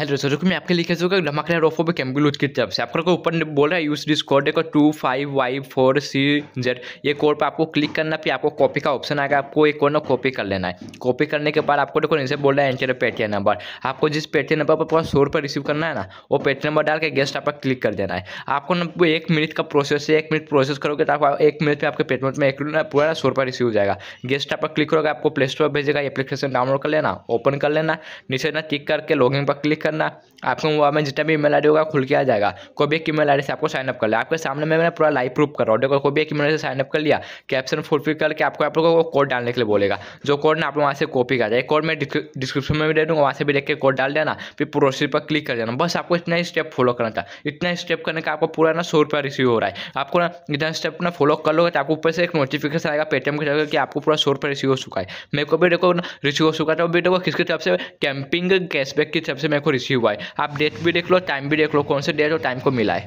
hello sir रुक मैं आपके लिए कैसे होगा रोफो ऑफर पे कैम्बुलूज की तरफ से आपको ऊपर बोल रहा है यूज दिस कोड देखो two five Y four C Z ये कोड पे आपको क्लिक करना फिर आपको कॉपी का ऑप्शन आएगा आपको एक कोड ना कॉपी कर लेना है कॉपी करने के बाद आपको देखो इनसे बोल रहा है एंटर पेटीएम नंबर आपको जिस पेटीएम नंबर पर पूरा सौ रुपये रिसीव करना है ना वो पेटीएम नंबर डाल के गेस्ट आप क्लिक कर देना है आपको ना एक मिनट का प्रोसेस है एक मिनट प्रोसेस करोगे तो आपको एक मिनट में आपके पेटीएम में एक पूरा सौ रुपये रिसीव हो जाएगा गेस्ट आप क्लिक करोगे आपको प्ले स्टोर भेजेगा एप्लीकेशन डाउनलोड कर लेना ओपन कर लेना नीचे ना टिक करके लॉगिन पर क्लिक करना आपको मोबाइल में जितना भी ईमेल आई होगा खुल के आ जाएगा कोई भी एक ईमेल आई से आपको साइनअप कर लिया आपके सामने में मैंने पूरा लाइव प्रूफ कर रहा हूँ देखो कोई भी एक ईमेल से साइनअप कर लिया कैप्शन फुलफिल करके आपको आप लोगों को कोड डालने के लिए बोलेगा जो कोड ना आप लोग वहाँ से कॉपी कर जाए कोड मैं डिस्क्रिप्शन में भी दे दूँगा वहाँ से भी देख के कोड डाल देना फिर प्रोसेस पर क्लिक कर देना बस आपको इतना ही स्टेप फॉलो करना था इतना स्टेप करने का आपको पूरा ना सौ रुपया रिसीव हो रहा है आपको ना इतना स्टेप ना फॉलो कर लोगे तो आपको ऊपर से एक नोटिफिकेशन आएगा पेटीएम के जगह कि आपको पूरा सौ रुपया रिसीव हो चुका है मेरे को भी देखो रिसीव हो चुका था वो तो भी देखो किसकी तरफ से कैंपिंग कैशबैक की तरफ से मेरे को रिसीव हुआ है आप डेट भी देख लो टाइम भी देख लो कौन से डेट और टाइम को मिला है